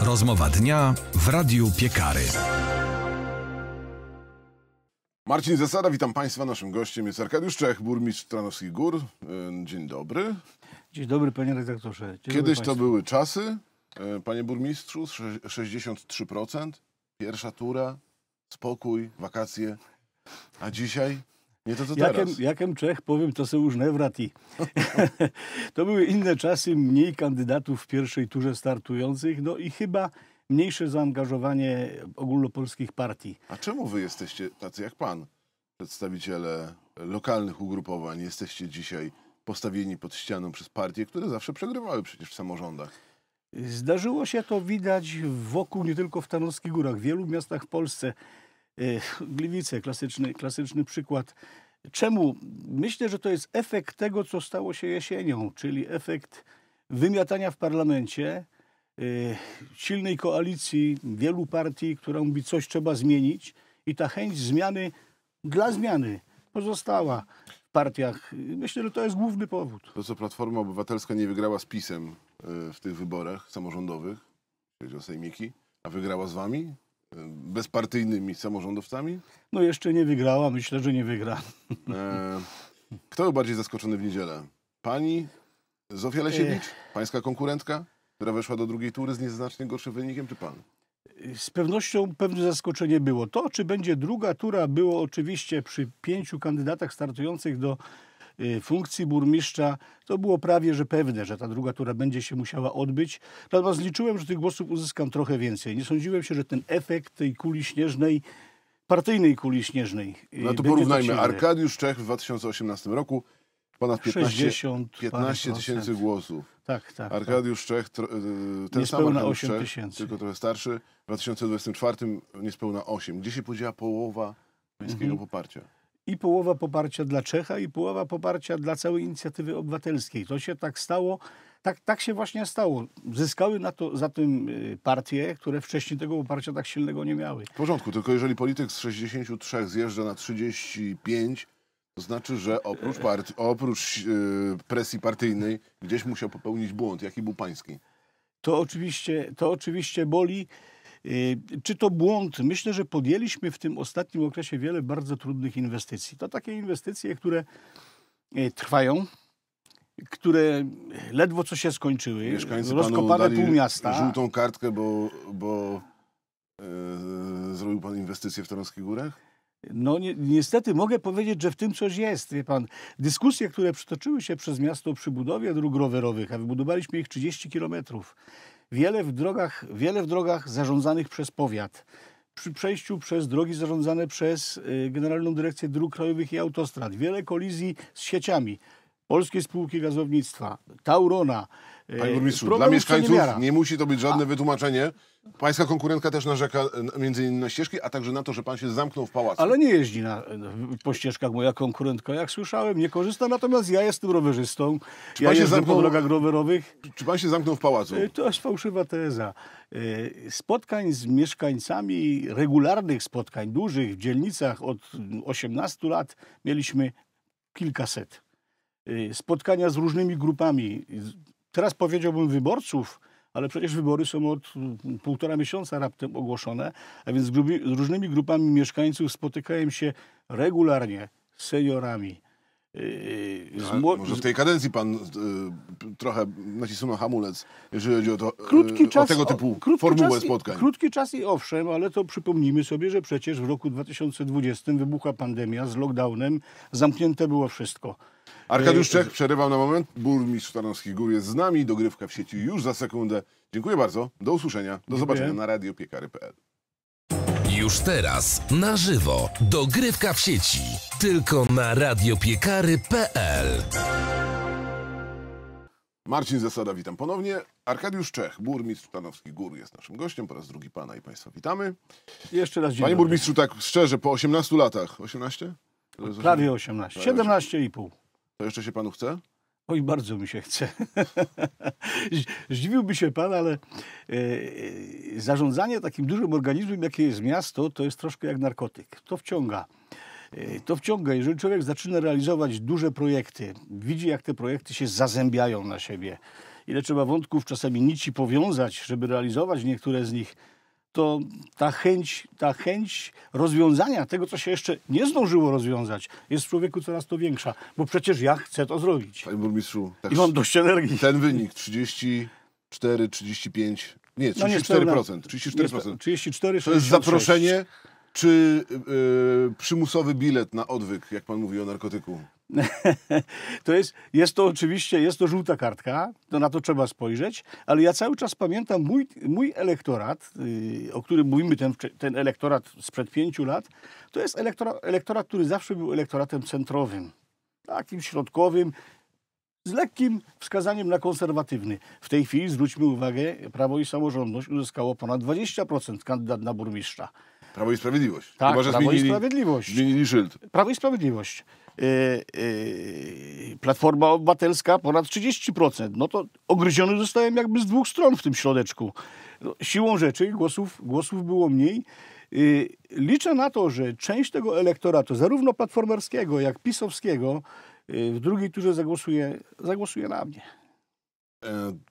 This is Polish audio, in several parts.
Rozmowa dnia w Radiu Piekary. Marcin Zasada, witam Państwa. Naszym gościem jest Arkadiusz Czech, burmistrz Tranowskich Gór. E, dzień dobry. Dzień dobry, panie redaktorze. Dzień Kiedyś to były czasy, e, panie burmistrzu, 63%, pierwsza tura, spokój, wakacje. A dzisiaj? Nie to, jakem, jakem Czech, powiem, to se już nie wrati. to były inne czasy, mniej kandydatów w pierwszej turze startujących, no i chyba mniejsze zaangażowanie ogólnopolskich partii. A czemu wy jesteście tacy jak pan, przedstawiciele lokalnych ugrupowań, jesteście dzisiaj postawieni pod ścianą przez partie, które zawsze przegrywały przecież w samorządach? Zdarzyło się to widać wokół, nie tylko w Tarnowskich Górach, w wielu miastach w Polsce. Y, gliwice, klasyczny, klasyczny przykład. Czemu? Myślę, że to jest efekt tego, co stało się jesienią, czyli efekt wymiatania w parlamencie, y, silnej koalicji wielu partii, która mówi, coś trzeba zmienić i ta chęć zmiany dla zmiany pozostała w partiach. Myślę, że to jest główny powód. To, co Platforma Obywatelska nie wygrała z PiSem y, w tych wyborach samorządowych, chodzi o sejmiki, a wygrała z wami, bezpartyjnymi samorządowcami? No jeszcze nie wygrała, myślę, że nie wygra. E, kto był bardziej zaskoczony w niedzielę? Pani Zofia Lesiewicz, pańska konkurentka, która weszła do drugiej tury z nieznacznie gorszym wynikiem, czy pan? Z pewnością pewne zaskoczenie było. To, czy będzie druga tura, było oczywiście przy pięciu kandydatach startujących do Y, funkcji burmistrza, to było prawie że pewne, że ta druga tura będzie się musiała odbyć. Natomiast liczyłem, że tych głosów uzyskam trochę więcej. Nie sądziłem się, że ten efekt tej kuli śnieżnej partyjnej kuli śnieżnej. Y, no to porównajmy. Arkadiusz Czech w 2018 roku ponad 15, 15 tysięcy głosów. Tak, tak. tak. Arkadiusz tak. Czech, y, ten sam Arkadiusz 8 Czech, tylko trochę starszy, w 2024 niespełna 8. Gdzie się podziała połowa miejskiego mhm. poparcia? i połowa poparcia dla Czecha, i połowa poparcia dla całej inicjatywy obywatelskiej. To się tak stało, tak, tak się właśnie stało. Zyskały na to, za tym y, partie, które wcześniej tego poparcia tak silnego nie miały. W porządku, tylko jeżeli polityk z 63 zjeżdża na 35, to znaczy, że oprócz, partii, oprócz y, presji partyjnej gdzieś musiał popełnić błąd. Jaki był pański? To oczywiście, to oczywiście boli. Y, czy to błąd? Myślę, że podjęliśmy w tym ostatnim okresie wiele bardzo trudnych inwestycji. To takie inwestycje, które y, trwają, które ledwo co się skończyły. Mieszkańcy rozkopane pół miasta. Żółtą kartkę, bo, bo yy, zrobił pan inwestycje w Tarnowskich Górach? No ni niestety mogę powiedzieć, że w tym coś jest, wie pan. Dyskusje, które przytoczyły się przez miasto przy budowie dróg rowerowych, a wybudowaliśmy ich 30 kilometrów Wiele w drogach, wiele w drogach zarządzanych przez powiat, przy przejściu przez drogi zarządzane przez y, Generalną Dyrekcję Dróg Krajowych i Autostrad, wiele kolizji z sieciami. Polskie Spółki Gazownictwa, Taurona. Y, Panie burmistrzu, dla mieszkańców nie musi to być żadne A. wytłumaczenie, Pańska konkurentka też narzeka e, między innymi na ścieżki, a także na to, że pan się zamknął w pałacu. Ale nie jeździ na, po ścieżkach moja konkurentka, jak słyszałem, nie korzysta, natomiast ja jestem rowerzystą. Czy ja pan się zamknął, po drogach rowerowych. Czy pan się zamknął w pałacu? E, to jest fałszywa teza. E, spotkań z mieszkańcami, regularnych spotkań, dużych w dzielnicach od 18 lat mieliśmy kilkaset. Spotkania z różnymi grupami. Teraz powiedziałbym wyborców, ale przecież wybory są od mm, półtora miesiąca raptem ogłoszone, a więc z, grubi, z różnymi grupami mieszkańców spotykałem się regularnie z seniorami, Yy, no, może w tej kadencji pan yy, trochę nacisnął hamulec, jeżeli chodzi o, to, krótki yy, czas, o tego typu o, formułę czas spotkań. krótki czas i owszem, ale to przypomnijmy sobie, że przecież w roku 2020 wybuchła pandemia z lockdownem, zamknięte było wszystko. Arkadiusz Czech, przerywam na moment. Burmistrz Tarnowskich Gór jest z nami. Dogrywka w sieci już za sekundę. Dziękuję bardzo. Do usłyszenia. Do Dziękuję. zobaczenia na radiopiekary.pl. Już teraz, na żywo, dogrywka w sieci. Tylko na radiopiekary.pl. Marcin Zasada, witam ponownie. Arkadiusz Czech, burmistrz Tarnowskich Gór jest naszym gościem. Po raz drugi pana i państwa witamy. Jeszcze raz dzień Panie burmistrzu, tak szczerze, po 18 latach, 18? Prawie 18, 17,5. To jeszcze się panu chce? Oj, bardzo mi się chce. Zdziwiłby się pan, ale e, e, zarządzanie takim dużym organizmem, jakie jest miasto, to jest troszkę jak narkotyk. To wciąga. E, to wciąga. Jeżeli człowiek zaczyna realizować duże projekty, widzi jak te projekty się zazębiają na siebie, ile trzeba wątków, czasami nici powiązać, żeby realizować niektóre z nich, to ta chęć, ta chęć rozwiązania tego, co się jeszcze nie zdążyło rozwiązać, jest w człowieku coraz to większa, bo przecież ja chcę to zrobić. Panie burmistrzu, tak I mam dość energii. Ten wynik 34, 35, nie, 34%. No 34%. 34%. 34 to jest zaproszenie czy yy, przymusowy bilet na odwyk, jak pan mówi o narkotyku? to jest, jest to oczywiście, jest to żółta kartka, to na to trzeba spojrzeć, ale ja cały czas pamiętam mój, mój elektorat, y, o którym mówimy, ten, ten elektorat sprzed pięciu lat, to jest elektorat, który zawsze był elektoratem centrowym, takim środkowym, z lekkim wskazaniem na konserwatywny. W tej chwili zwróćmy uwagę, Prawo i Samorządność uzyskało ponad 20% kandydat na burmistrza. Prawo i Sprawiedliwość. Tak, Chyba, że Prawo zmienili, i Sprawiedliwość. Zmienili szyld. Prawo i Sprawiedliwość. Yy, yy, Platforma Obywatelska ponad 30%. No to ogryziony zostałem jakby z dwóch stron w tym środeczku. No, siłą rzeczy głosów, głosów było mniej. Yy, liczę na to, że część tego elektoratu, zarówno platformerskiego, jak pisowskiego, w drugiej turze zagłosuje, zagłosuje na mnie.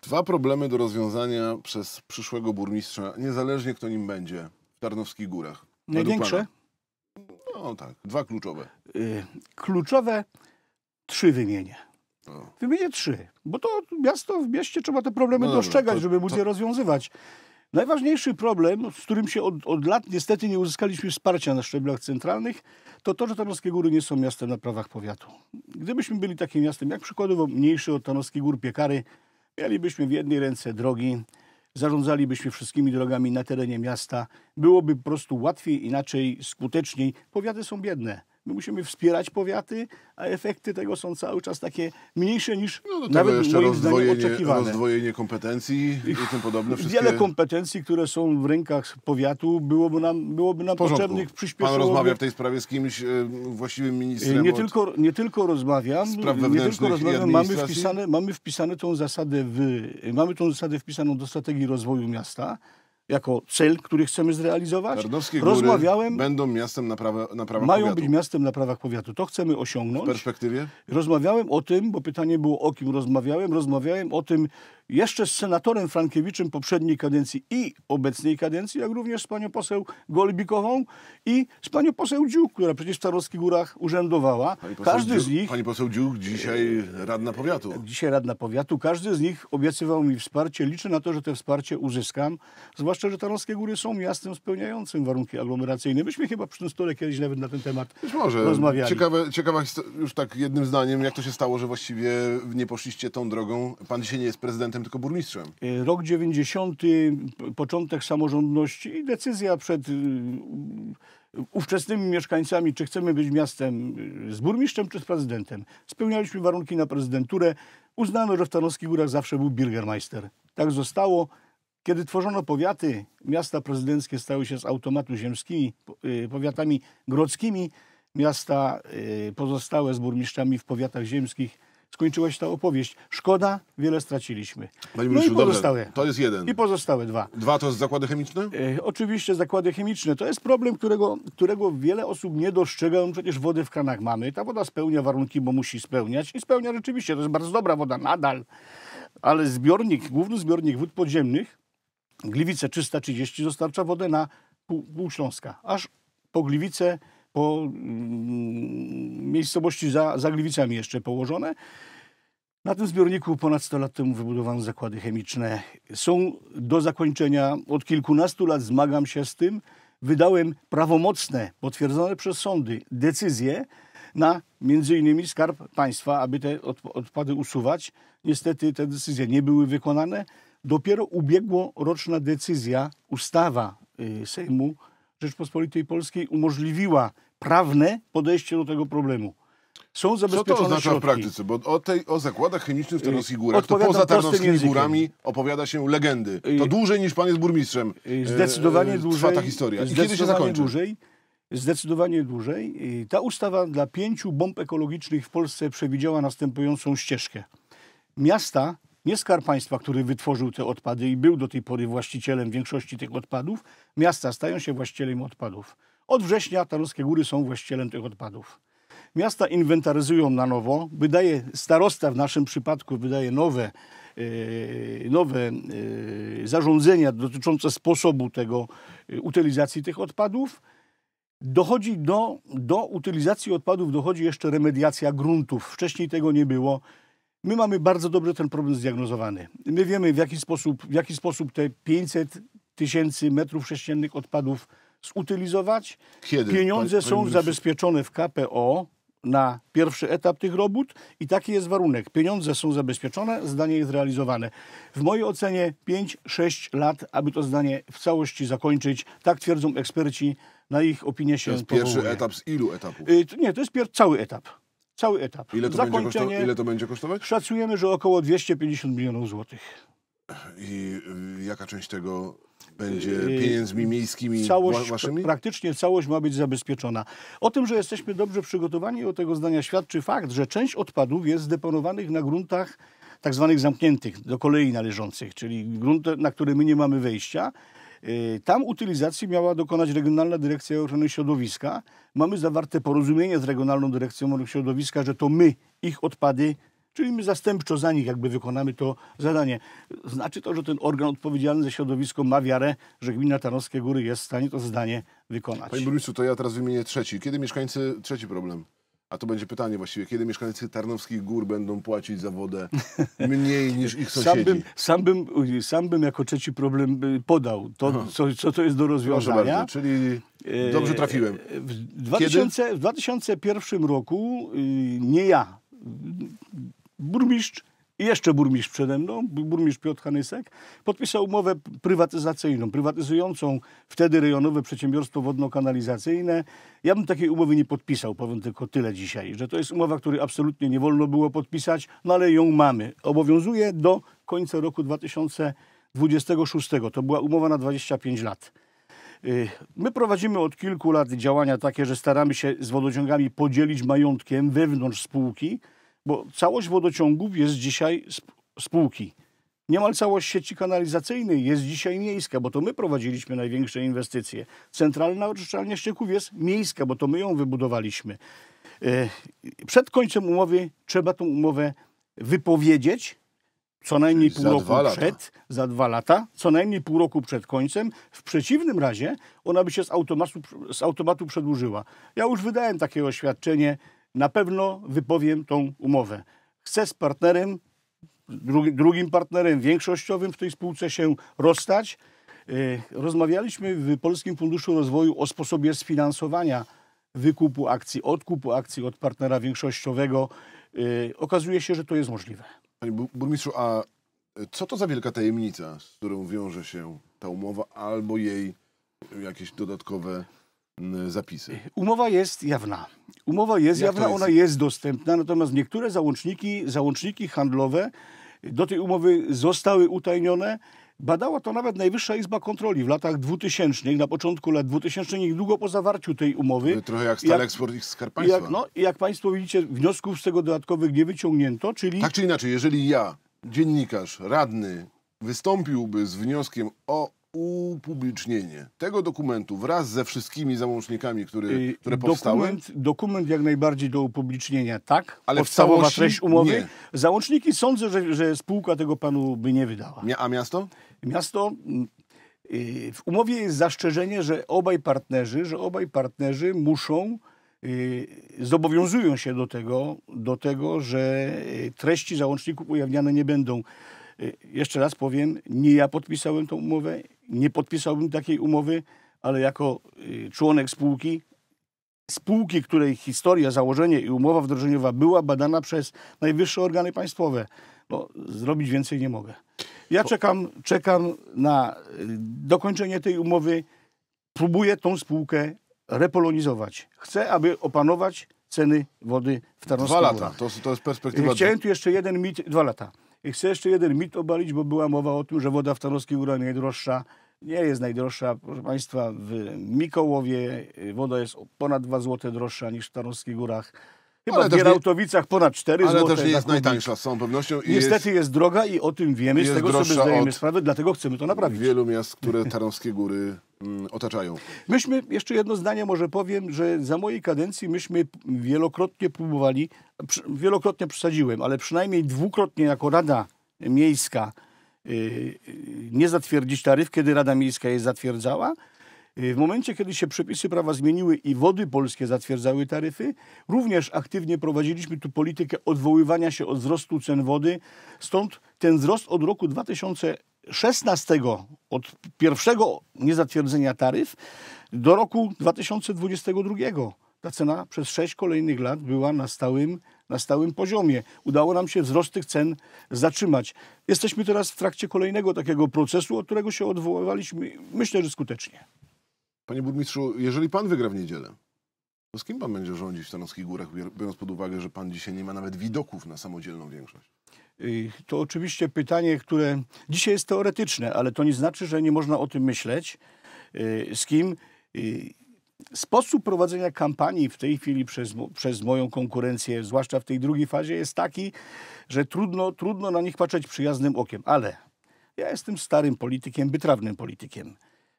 Dwa problemy do rozwiązania przez przyszłego burmistrza, niezależnie kto nim będzie. Tarnowskich Górach. Największe? No tak, dwa kluczowe. Yy, kluczowe trzy wymienię. No. Wymienię trzy, bo to miasto w mieście trzeba te problemy no dostrzegać, to, żeby móc to... je rozwiązywać. Najważniejszy problem, z którym się od, od, lat niestety nie uzyskaliśmy wsparcia na szczeblach centralnych, to to, że Tarnowskie Góry nie są miastem na prawach powiatu. Gdybyśmy byli takim miastem, jak przykładowo mniejszy od Tarnowskich Gór Piekary, mielibyśmy w jednej ręce drogi, zarządzalibyśmy wszystkimi drogami na terenie miasta. Byłoby po prostu łatwiej, inaczej, skuteczniej. Powiaty są biedne. My musimy wspierać powiaty, a efekty tego są cały czas takie mniejsze niż no, nawet jeszcze moim zdaniem oczekiwane. Rozdwojenie kompetencji i tym podobne. Wszystkie... Wiele kompetencji, które są w rękach powiatu, byłoby nam, byłoby nam potrzebnych, przyspieszyłoby... Pan rozmawia w tej sprawie z kimś e, właściwym ministrem? Nie, od... tylko, nie tylko rozmawiam, nie tylko rozmawiam. Mamy, wpisane, mamy wpisane tą zasadę w, mamy tą zasadę wpisaną do strategii rozwoju miasta, jako cel, który chcemy zrealizować. Tarnowskie Rozmawiałem, będą miastem na, prawa, na prawach mają powiatu. być miastem na prawach powiatu. To chcemy osiągnąć. W perspektywie? Rozmawiałem o tym, bo pytanie było o kim rozmawiałem. Rozmawiałem o tym jeszcze z senatorem Frankiewiczem poprzedniej kadencji i obecnej kadencji, jak również z panią poseł Golbikową i z panią poseł Dziuk, która przecież w Tarowskich Górach urzędowała. Każdy Dziuk, z nich... Pani poseł Dziuk, dzisiaj radna powiatu. Tak, dzisiaj radna powiatu. Każdy z nich obiecywał mi wsparcie. Liczę na to, że to wsparcie uzyskam, zwłaszcza, że Tarowskie Góry są miastem spełniającym warunki aglomeracyjne. Myśmy chyba przy tym stole kiedyś nawet na ten temat Być może. rozmawiali. Ciekawe, ciekawa już tak jednym zdaniem, jak to się stało, że właściwie nie poszliście tą drogą. Pan dzisiaj nie jest prezydentem prezydentem, tylko burmistrzem. Y, rok 90, początek samorządności i decyzja przed y, ówczesnymi mieszkańcami, czy chcemy być miastem y, z burmistrzem, czy z prezydentem. Spełnialiśmy warunki na prezydenturę. Uznano, że w Tarnowskich Górach zawsze był Birgermeister. Tak zostało. Kiedy tworzono powiaty, miasta prezydenckie stały się z automatu ziemskimi powiatami grodzkimi, miasta pozostałe z burmistrzami w powiatach ziemskich skończyła się ta opowieść. Szkoda, wiele straciliśmy. Panie no i pozostałe. Dobrze, to jest jeden. I pozostałe dwa. Dwa to jest zakłady chemiczne? E, oczywiście zakłady chemiczne. To jest problem, którego, którego wiele osób nie dostrzega. No przecież wody w kranach mamy. Ta woda spełnia warunki, bo musi spełniać. I spełnia rzeczywiście. To jest bardzo dobra woda nadal. Ale zbiornik, główny zbiornik wód podziemnych, Gliwice 330 dostarcza wodę na pół, pół Śląska. Aż po Gliwice po mm, miejscowości za, za Gliwicami jeszcze położone. Na tym zbiorniku ponad 100 lat temu wybudowano zakłady chemiczne. Są do zakończenia. Od kilkunastu lat zmagam się z tym. Wydałem prawomocne, potwierdzone przez sądy decyzje na między innymi Skarb Państwa, aby te odpady usuwać. Niestety te decyzje nie były wykonane. Dopiero ubiegłoroczna decyzja, ustawa y, Sejmu Rzeczpospolitej Polskiej umożliwiła prawne podejście do tego problemu. Są zabezpieczone Co to oznacza środki. w praktyce? Bo o, tej, o zakładach chemicznych w y, Tarnowskich Górach, to poza Tarnowskimi Górami opowiada się legendy. To y, y, dłużej niż pan jest burmistrzem. Zdecydowanie dłużej. Trwa ta historia. I kiedy się zakończy? Dłużej, zdecydowanie dłużej. Ta ustawa dla pięciu bomb ekologicznych w Polsce przewidziała następującą ścieżkę. Miasta, nie skarb państwa, który wytworzył te odpady i był do tej pory właścicielem większości tych odpadów, miasta stają się właścicielem odpadów. Od września Tarnowskie Góry są właścicielem tych odpadów. Miasta inwentaryzują na nowo, wydaje starosta w naszym przypadku wydaje nowe, e, nowe e, zarządzenia dotyczące sposobu tego e, utylizacji tych odpadów. Dochodzi do, do utylizacji odpadów, dochodzi jeszcze remediacja gruntów. Wcześniej tego nie było. My mamy bardzo dobrze ten problem zdiagnozowany. My wiemy, w jaki sposób, w jaki sposób te 500 tysięcy metrów sześciennych odpadów zutylizować. Kiedy? Pieniądze są zabezpieczone w KPO na pierwszy etap tych robót i taki jest warunek. Pieniądze są zabezpieczone, zdanie jest realizowane. W mojej ocenie 5-6 lat, aby to zdanie w całości zakończyć. Tak twierdzą eksperci, na ich opinię się To jest powołuje. pierwszy etap z ilu etapów? Y, nie, to jest pier- cały etap. Cały etap. Ile to, będzie, Zakończenie ile to będzie kosztować? szacujemy, że około 250 milionów złotych. I y, jaka część tego będzie y, y, pieniędzmi miejskimi całość, waszymi? Praktycznie całość ma być zabezpieczona. O tym, że jesteśmy dobrze przygotowani do tego zdania świadczy fakt, że część odpadów jest zdeponowanych na gruntach tak zwanych zamkniętych, do kolei należących, czyli grunt, na który my nie mamy wejścia. Tam utylizacji miała dokonać Regionalna Dyrekcja Ochrony Środowiska. Mamy zawarte porozumienie z Regionalną Dyrekcją Ochrony Środowiska, że to my ich odpady Czyli my zastępczo za nich jakby wykonamy to zadanie. Znaczy to, że ten organ odpowiedzialny za środowisko ma wiarę, że gmina Tarnowskie Góry jest w stanie to zadanie wykonać. Panie burmistrzu, to ja teraz wymienię trzeci. Kiedy mieszkańcy... Trzeci problem. A to będzie pytanie właściwie, kiedy mieszkańcy Tarnowskich Gór będą płacić za wodę mniej niż ich sąsiedzi? Sam bym, sam bym, sam bym jako trzeci problem y, podał, to, co, co to jest do rozwiązania. Proszę bardzo, czyli y, dobrze trafiłem. Y, w, 2000, w 2001 roku nie ja, burmistrz i jeszcze burmistrz przede mną, burmistrz Piotr Hanysek, podpisał umowę prywatyzacyjną, prywatyzującą wtedy rejonowe przedsiębiorstwo wodno-kanalizacyjne. Ja bym takiej umowy nie podpisał, powiem tylko tyle dzisiaj, że to jest umowa, której absolutnie nie wolno było podpisać, no ale ją mamy. Obowiązuje do końca roku 2026. To była umowa na 25 lat. Y, my prowadzimy od kilku lat działania takie, że staramy się z wodociągami podzielić majątkiem wewnątrz spółki, bo całość wodociągów jest dzisiaj spółki. Niemal całość sieci kanalizacyjnej jest dzisiaj miejska, bo to my prowadziliśmy największe inwestycje. Centralna oczyszczalnia ścieków jest miejska, bo to my ją wybudowaliśmy. E, przed końcem umowy trzeba tą umowę wypowiedzieć, co najmniej Czyli pół roku przed, za dwa lata, co najmniej pół roku przed końcem. W przeciwnym razie ona by się z automatu, z automatu przedłużyła. Ja już wydałem takie oświadczenie na pewno wypowiem tą umowę. Chcę z partnerem, drugim partnerem większościowym w tej spółce się rozstać. E, rozmawialiśmy w Polskim Funduszu Rozwoju o sposobie sfinansowania wykupu akcji, odkupu akcji od partnera większościowego. E, okazuje się, że to jest możliwe. Panie burmistrzu, a e, co to za wielka tajemnica, z którą wiąże się ta umowa albo jej jakieś dodatkowe Y, zapisy? Umowa jest jawna. Umowa jest jawna, jest? ona jest dostępna, natomiast niektóre załączniki, załączniki handlowe do tej umowy zostały utajnione. Badała to nawet Najwyższa Izba Kontroli w latach 2000, na początku lat 2000, niedługo po zawarciu tej umowy. Trochę jak stale eksport i skarb Jak, no, jak Państwo widzicie, wniosków z tego dodatkowych nie wyciągnięto, czyli... Tak czy inaczej, jeżeli ja, dziennikarz, radny, wystąpiłby z wnioskiem o upublicznienie tego dokumentu wraz ze wszystkimi załącznikami, który, które y, powstały? Dokument, dokument jak najbardziej do upublicznienia, tak. Ale podstawowa w całości, treść umowy. Nie. Załączniki sądzę, że, że spółka tego panu by nie wydała. A miasto? Miasto y, w umowie jest zastrzeżenie, że obaj partnerzy, że obaj partnerzy muszą y, zobowiązują się do tego, do tego, że treści załączników ujawniane nie będą Y, jeszcze raz powiem, nie ja podpisałem tą umowę, nie podpisałbym takiej umowy, ale jako y, członek spółki, spółki, której historia, założenie i umowa wdrożeniowa była badana przez najwyższe organy państwowe, no, zrobić więcej nie mogę. Ja czekam, czekam na y, dokończenie tej umowy. Próbuję tą spółkę repolonizować. Chcę, aby opanować ceny wody w Tarnowskim. Dwa lata, to, to jest perspektywa. Chciałem tu jeszcze jeden mit, dwa lata. I chcę jeszcze jeden mit obalić, bo była mowa o tym, że woda w Tarnowskiej Górze najdroższa. Nie jest najdroższa, proszę Państwa, w Mikołowie y, woda jest ponad 2 zł droższa niż w Tarnowskich Górach. Chyba ale w Gierałtowicach ponad 4 zł. Ale też nie jest najtańsza z całą pewnością. I Niestety jest, jest, droga i o tym wiemy, z tego sobie zdajemy sprawę, dlatego chcemy to naprawić. Wielu miast, które Tarnowskie Góry Mm, otaczają. Myśmy, jeszcze jedno zdanie może powiem, że za mojej kadencji myśmy wielokrotnie próbowali, wielokrotnie przesadziłem, ale przynajmniej dwukrotnie jako Rada Miejska y, y, nie zatwierdzić taryf, kiedy Rada Miejska je zatwierdzała. Y, w momencie, kiedy się przepisy prawa zmieniły i wody polskie zatwierdzały taryfy, również aktywnie prowadziliśmy tu politykę odwoływania się od wzrostu cen wody. Stąd ten wzrost od roku 2000 16 od pierwszego niezatwierdzenia taryf do roku 2022. Ta cena przez 6 kolejnych lat była na stałym, na stałym poziomie. Udało nam się wzrost tych cen zatrzymać. Jesteśmy teraz w trakcie kolejnego takiego procesu, od którego się odwoływaliśmy, myślę, że skutecznie. Panie burmistrzu, jeżeli pan wygra w niedzielę, to z kim pan będzie rządzić w Stanowskich Górach, biorąc pod uwagę, że pan dzisiaj nie ma nawet widoków na samodzielną większość? Y, to oczywiście pytanie, które dzisiaj jest teoretyczne, ale to nie znaczy, że nie można o tym myśleć. Y, z kim? Y, sposób prowadzenia kampanii w tej chwili przez, przez moją konkurencję, zwłaszcza w tej drugiej fazie, jest taki, że trudno, trudno na nich patrzeć przyjaznym okiem. Ale ja jestem starym politykiem, bytrawnym politykiem.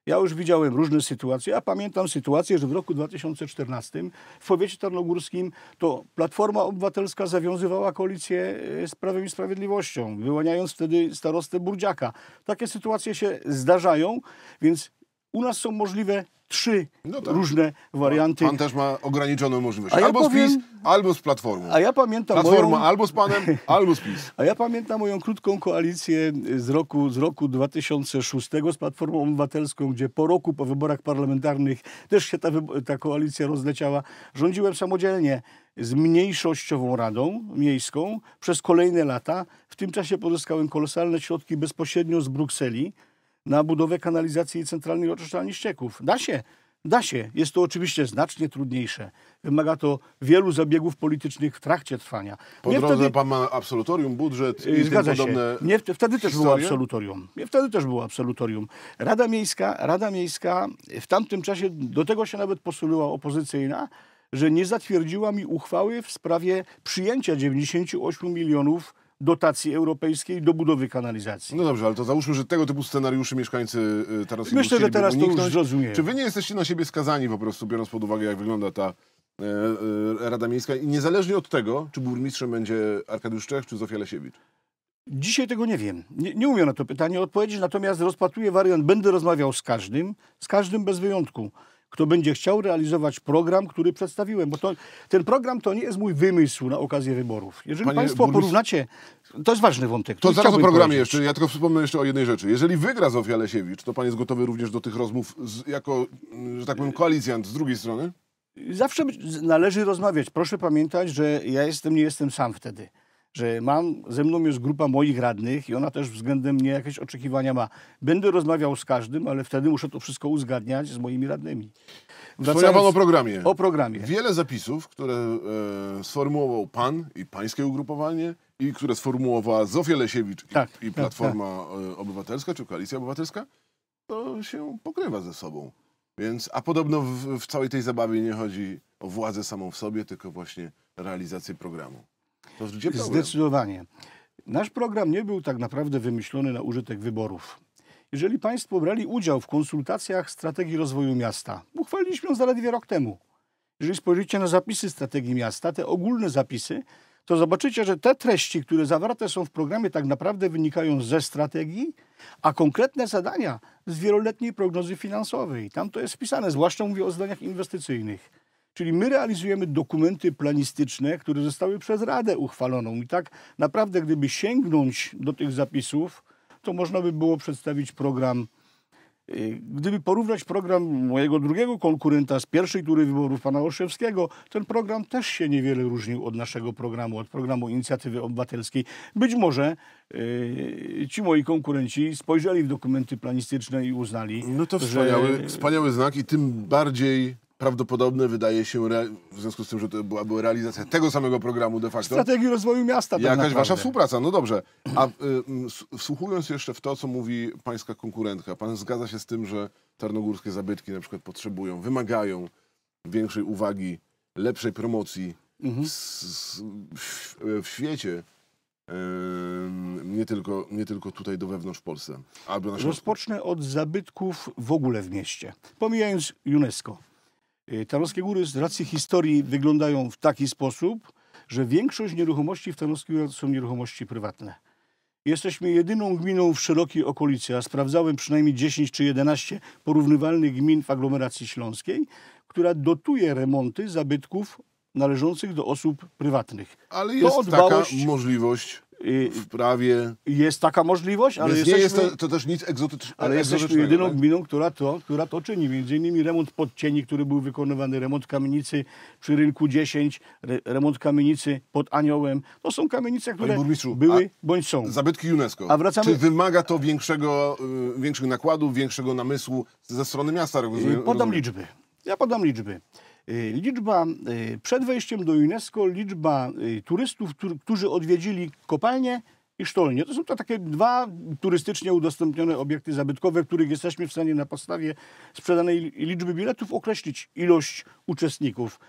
Ja już widziałem różne sytuacje, a pamiętam sytuację, że w roku 2014 w powiecie tarnogórskim to Platforma Obywatelska zawiązywała koalicję e, z Prawem i Sprawiedliwością, wyłaniając wtedy starostę Burdziaka. Takie sytuacje się zdarzają, więc u nas są możliwe trzy no tak. różne warianty. Pan też ma ograniczoną możliwość. Ja albo powiem, z PiS, albo z Platformą. A ja pamiętam Platforma moją... albo z Panem, albo z PiS. A ja pamiętam moją krótką koalicję z roku, z roku 2006 z Platformą Obywatelską, gdzie po roku, po wyborach parlamentarnych też się ta, ta koalicja rozleciała. Rządziłem samodzielnie z mniejszościową radą miejską przez kolejne lata. W tym czasie pozyskałem kolosalne środki bezpośrednio z Brukseli na budowę kanalizacji i centralnej oczyszczalni ścieków. Da się, da się. Jest to oczywiście znacznie trudniejsze. Wymaga to wielu zabiegów politycznych w trakcie trwania. Po drodze wtedy... pan ma absolutorium, budżet i y, Zgadza się. Nie, wtedy historie? też było absolutorium. Nie, wtedy też było absolutorium. Rada Miejska, Rada Miejska w tamtym czasie, do tego się nawet posunęła opozycyjna, że nie zatwierdziła mi uchwały w sprawie przyjęcia 98 milionów dotacji europejskiej do budowy kanalizacji. No dobrze, ale to załóżmy, że tego typu scenariuszy mieszkańcy y, Tarasów Myślę, że teraz uniknąć. to już rozumieją. Czy wy nie jesteście na siebie skazani po prostu, biorąc pod uwagę, jak wygląda ta e, e, Rada Miejska i niezależnie od tego, czy burmistrzem będzie Arkadiusz Czech czy Zofia Lesiewicz? Dzisiaj tego nie wiem. Nie, nie umiem na to pytanie odpowiedzieć, natomiast rozpatruję wariant, będę rozmawiał z każdym, z każdym bez wyjątku kto będzie chciał realizować program, który przedstawiłem. Bo to, ten program to nie jest mój wymysł na okazję wyborów. Jeżeli Panie Państwo burmistrz... porównacie, to jest ważny wątek. To zaraz o programie jeszcze. Ja tylko wspomnę jeszcze o jednej rzeczy. Jeżeli wygra Zofia Lesiewicz, to Pan jest gotowy również do tych rozmów z, jako, że tak powiem, koalicjant z drugiej strony? Zawsze należy rozmawiać. Proszę pamiętać, że ja jestem, nie jestem sam wtedy że mam, ze mną jest grupa moich radnych i ona też względem mnie jakieś oczekiwania ma. Będę rozmawiał z każdym, ale wtedy muszę to wszystko uzgadniać z moimi radnymi. Wspomniał pan o programie. O programie. Wiele zapisów, które e, sformułował pan i pańskie ugrupowanie i które sformułowała Zofia Lesiewicz i, tak, i tak, Platforma tak, tak. Obywatelska czy Koalicja Obywatelska, to się pokrywa ze sobą. Więc, a podobno w, w całej tej zabawie nie chodzi o władzę samą w sobie, tylko właśnie realizację programu. To Zdecydowanie. Nasz program nie był tak naprawdę wymyślony na użytek wyborów. Jeżeli Państwo brali udział w konsultacjach strategii rozwoju miasta, uchwaliliśmy ją zaledwie rok temu. Jeżeli spojrzycie na zapisy strategii miasta, te ogólne zapisy, to zobaczycie, że te treści, które zawarte są w programie, tak naprawdę wynikają ze strategii, a konkretne zadania z wieloletniej prognozy finansowej. Tam to jest wpisane, zwłaszcza mówię o zadaniach inwestycyjnych. Czyli my realizujemy dokumenty planistyczne, które zostały przez Radę uchwaloną. I tak naprawdę, gdyby sięgnąć do tych zapisów, to można by było przedstawić program. Y, gdyby porównać program mojego drugiego konkurenta z pierwszej tury wyborów, pana Olszewskiego, ten program też się niewiele różnił od naszego programu, od programu Inicjatywy Obywatelskiej. Być może yy, ci moi konkurenci spojrzeli w dokumenty planistyczne i uznali, No to wspaniały, że... wspaniały znak i tym bardziej prawdopodobne wydaje się, w związku z tym, że to byłaby realizacja tego samego programu de facto. Strategii rozwoju miasta. Tak Jakaś naprawdę. wasza współpraca, no dobrze. A y, wsłuchując jeszcze w to, co mówi pańska konkurentka, pan zgadza się z tym, że tarnogórskie zabytki na przykład potrzebują, wymagają większej uwagi, lepszej promocji mhm. w, w, w świecie nie tylko, nie tylko tutaj do wewnątrz w Polsce. Albo Rozpocznę od zabytków w ogóle w mieście, pomijając UNESCO. Y, Tarnowskie Góry z racji historii wyglądają w taki sposób, że większość nieruchomości w Tarnowskich Górach są nieruchomości prywatne. Jesteśmy jedyną gminą w szerokiej okolicy, a sprawdzałem przynajmniej 10 czy 11 porównywalnych gmin w aglomeracji śląskiej, która dotuje remonty zabytków należących do osób prywatnych. Ale jest taka możliwość w prawie. Jest taka możliwość, ale jesteśmy, nie jest to, to, też nic egzotycznego. Ale jesteśmy jedyną tak? gminą, która to, która to czyni. Między innymi remont podcieni, który był wykonywany, remont kamienicy przy rynku 10, remont kamienicy pod Aniołem. To są kamienice, które były bądź są. Zabytki UNESCO. A wracamy... Czy wymaga to większego, y, większych nakładów, większego namysłu ze strony miasta? Rozumiem, Podam liczby. Ja podam liczby. Y, liczba y, przed wejściem do UNESCO, liczba y, turystów, którzy odwiedzili kopalnię i Sztolnie. To są to takie dwa turystycznie udostępnione obiekty zabytkowe, których jesteśmy w stanie na podstawie sprzedanej liczby biletów określić ilość uczestników.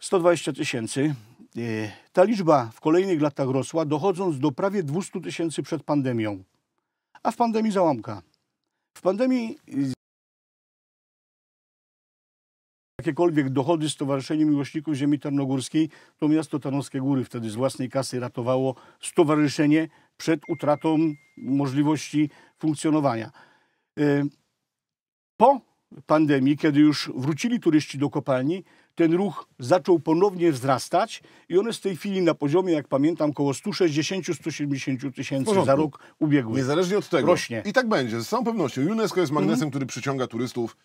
120 tysięcy. Ta liczba w kolejnych latach rosła, dochodząc do prawie 200 tysięcy przed pandemią, a w pandemii załamka. W pandemii jakiekolwiek dochody Stowarzyszeniu Miłośników Ziemi Tarnogórskiej, to miasto Tarnowskie Góry wtedy z własnej kasy ratowało stowarzyszenie przed utratą możliwości funkcjonowania. Y, po pandemii, kiedy już wrócili turyści do kopalni, ten ruch zaczął ponownie wzrastać i on jest w tej chwili na poziomie, jak pamiętam, około 160-170 tysięcy za rok ubiegły. Niezależnie od tego. Rośnie. I tak będzie, z całą pewnością. UNESCO jest magnesem, mm -hmm. który przyciąga turystów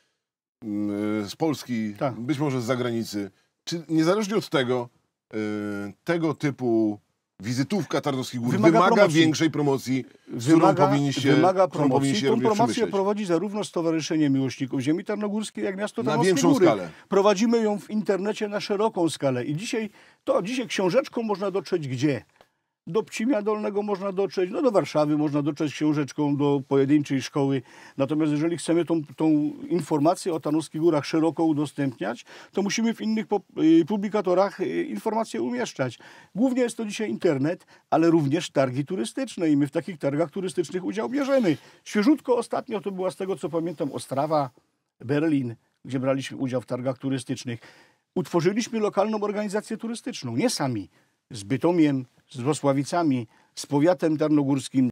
Mm, z Polski, tak. być może z zagranicy. Czy niezależnie od tego, y, tego typu wizytówka Tarnowskich Gór wymaga, wymaga promocji. większej promocji, wymaga, którą powinniście Wymaga promocji. Tą promocję prowadzi zarówno Stowarzyszenie Miłośników Ziemi Tarnogórskiej, jak Miasto Tarnowskie Na większą Góry. skalę. Prowadzimy ją w internecie na szeroką skalę i dzisiaj, to dzisiaj książeczką można dotrzeć gdzie? do Pcimia Dolnego można dotrzeć, no do Warszawy można dotrzeć książeczką do pojedynczej szkoły. Natomiast jeżeli chcemy tą, tą informację o tanuskich Górach szeroko udostępniać, to musimy w innych y, publikatorach y, informacje umieszczać. Głównie jest to dzisiaj internet, ale również targi turystyczne i my w takich targach turystycznych udział bierzemy. Świeżutko ostatnio to była z tego co pamiętam Ostrawa, Berlin, gdzie braliśmy udział w targach turystycznych. Utworzyliśmy lokalną organizację turystyczną, nie sami z Bytomiem, z Wrocławicami, z powiatem tarnogórskim.